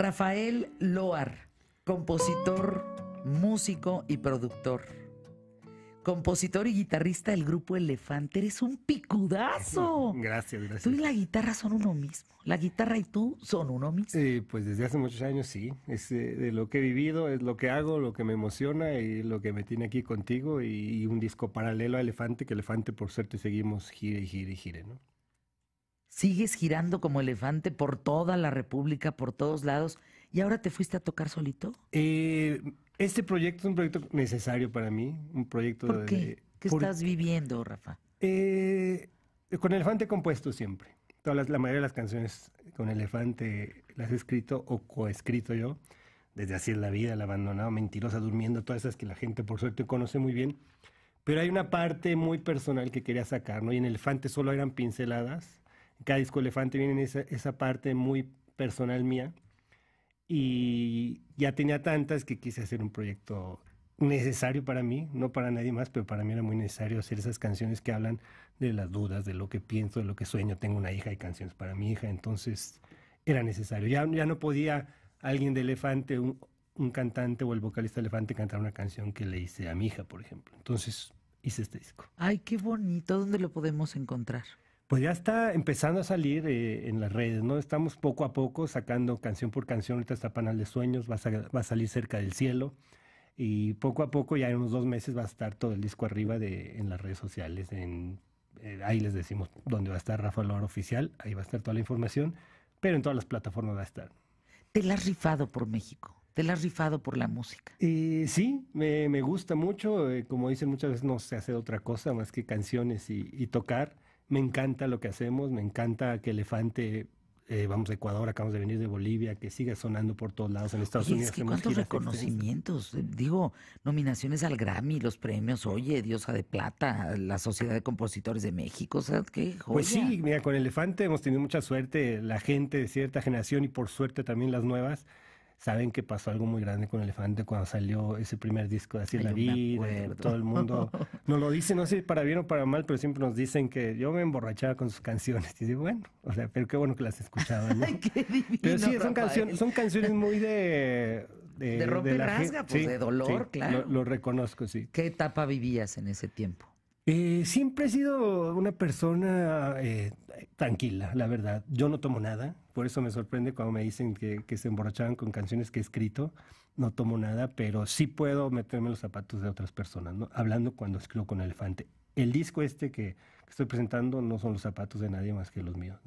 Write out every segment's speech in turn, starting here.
Rafael Loar, compositor, músico y productor. Compositor y guitarrista del grupo Elefante, eres un picudazo. Gracias, gracias. Tú y la guitarra son uno mismo. La guitarra y tú son uno mismo. pues desde hace muchos años sí. Es eh, de lo que he vivido, es lo que hago, lo que me emociona y lo que me tiene aquí contigo y, un disco paralelo a Elefante, que Elefante por suerte seguimos gire y gire y gire, ¿no? sigues girando como elefante por toda la República, por todos lados, y ahora te fuiste a tocar solito. Eh, este proyecto es un proyecto necesario para mí, un proyecto De, ¿Qué estás viviendo, Rafa? Eh, con elefante compuesto siempre. Todas la mayoría de las canciones con elefante las he escrito o coescrito yo. Desde Así es la vida, La abandonado, Mentirosa, Durmiendo, todas esas que la gente por suerte conoce muy bien. Pero hay una parte muy personal que quería sacar, ¿no? Y en Elefante solo eran pinceladas cada disco Elefante viene esa, esa parte muy personal mía. Y ya tenía tantas que quise hacer un proyecto necesario para mí, no para nadie más, pero para mí era muy necesario hacer esas canciones que hablan de las dudas, de lo que pienso, de lo que sueño. Tengo una hija y canciones para mi hija, entonces era necesario. Ya, ya no podía alguien de Elefante, un, un cantante o el vocalista Elefante cantar una canción que le hice a mi hija, por ejemplo. Entonces hice este disco. Ay, qué bonito. ¿Dónde lo podemos encontrar? pues ya está empezando a salir eh, en las redes, ¿no? Estamos poco a poco sacando canción por canción, ahorita está Panal de Sueños, va a, salir cerca del cielo y poco a poco, ya en unos dos meses, va a estar todo el disco arriba en las redes sociales, en, eh, ahí les decimos dónde va a estar Rafa Loar Oficial, ahí va a estar toda la información, pero en todas las plataformas va a estar. Te la has rifado por México. ¿Te la has rifado por la música? Eh, sí, me, gusta mucho. como dicen muchas veces, no se hace otra cosa más que canciones y tocar me encanta lo que hacemos, me encanta que Elefante eh, vamos a Ecuador, acabamos de venir de Bolivia, que siga sonando por todos lados en Estados Unidos. Es que cuántos reconocimientos, digo, nominaciones al Grammy, los premios, oye, Diosa de Plata, la Sociedad de Compositores de México, o qué joya. Pues sí, mira, con Elefante hemos tenido mucha suerte, la gente de cierta generación y por suerte también las nuevas, saben que pasó algo muy grande con Elefante cuando salió ese primer disco de Así es la vida. todo el mundo nos lo dice, no sé para bien o para mal, pero siempre nos dicen que yo me emborrachaba con sus canciones. Y digo, bueno, o sea, pero qué bueno que las escuchaba. qué divino, pero sí, son, canciones, muy de... De, de rasga, pues de dolor, claro. Lo, reconozco, sí. ¿Qué etapa vivías en ese tiempo? Eh, siempre he sido una persona eh, tranquila, la verdad. Yo no tomo nada, por eso me sorprende cuando me dicen que, se emborrachaban con canciones que he escrito. No tomo nada, pero sí puedo meterme los zapatos de otras personas, ¿no? hablando cuando escribo con elefante. El disco este que, estoy presentando no son los zapatos de nadie más que los míos.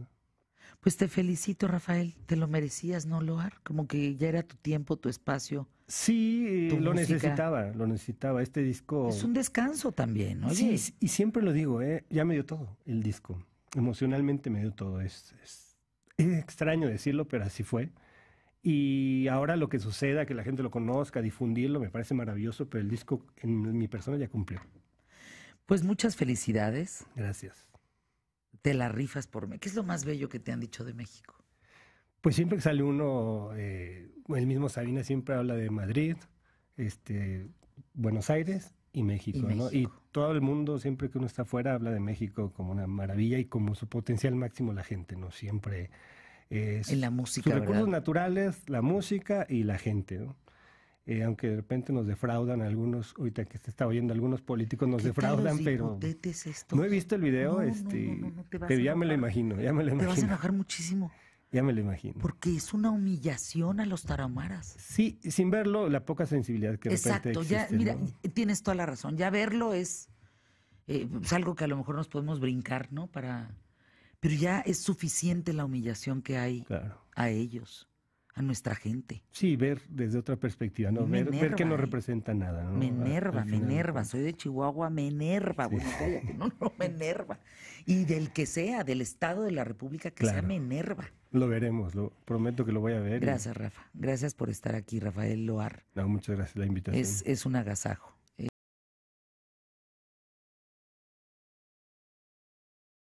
Pues te felicito, Rafael. Te lo merecías, ¿no, Loar? Como que ya era tu tiempo, tu espacio. Sí, lo necesitaba, lo necesitaba. Este disco. Es un descanso también, ¿no? Sí, y siempre lo digo, ¿eh? ya me dio todo el disco emocionalmente me dio todo. Es, es, extraño decirlo, pero así fue. Y ahora lo que suceda, que la gente lo conozca, difundirlo, me parece maravilloso, pero el disco en mi persona ya cumplió. Pues muchas felicidades. Gracias. Te la rifas por mí. ¿Qué es lo más bello que te han dicho de México? Pues siempre que sale uno, eh, el mismo Sabina siempre habla de Madrid, este, Buenos Aires y México, y todo el mundo, siempre que uno está afuera, habla de México como una maravilla y como su potencial máximo la gente, ¿no? Siempre es... En la música, Los recursos naturales, la música y la gente, ¿no? Eh, aunque de repente nos defraudan algunos, ahorita que se está oyendo, algunos políticos nos defraudan, pero no he visto el video, este, pero ya me lo imagino, ya me lo imagino. Te vas a enojar muchísimo. Ya me lo imagino. Porque es una humillación a los tarahumaras. Sí, sin verlo, la poca sensibilidad que de Exacto, ya, mira, tienes toda la razón. Ya verlo es, eh, pues, algo que a lo mejor nos podemos brincar, ¿no? Para, pero ya es suficiente la humillación que hay a ellos a nuestra gente. Sí, ver desde otra perspectiva, ¿no? Ver, que no ¿eh? representa nada, ¿no? Me enerva, me enerva. Soy de Chihuahua, me enerva, no, no, me enerva. Y del que sea, del Estado de la República que sea, me enerva. Lo veremos, lo prometo que lo voy a ver. Gracias, Rafa. Gracias por estar aquí, Rafael Loar. No, muchas gracias la invitación. Es, es un agasajo.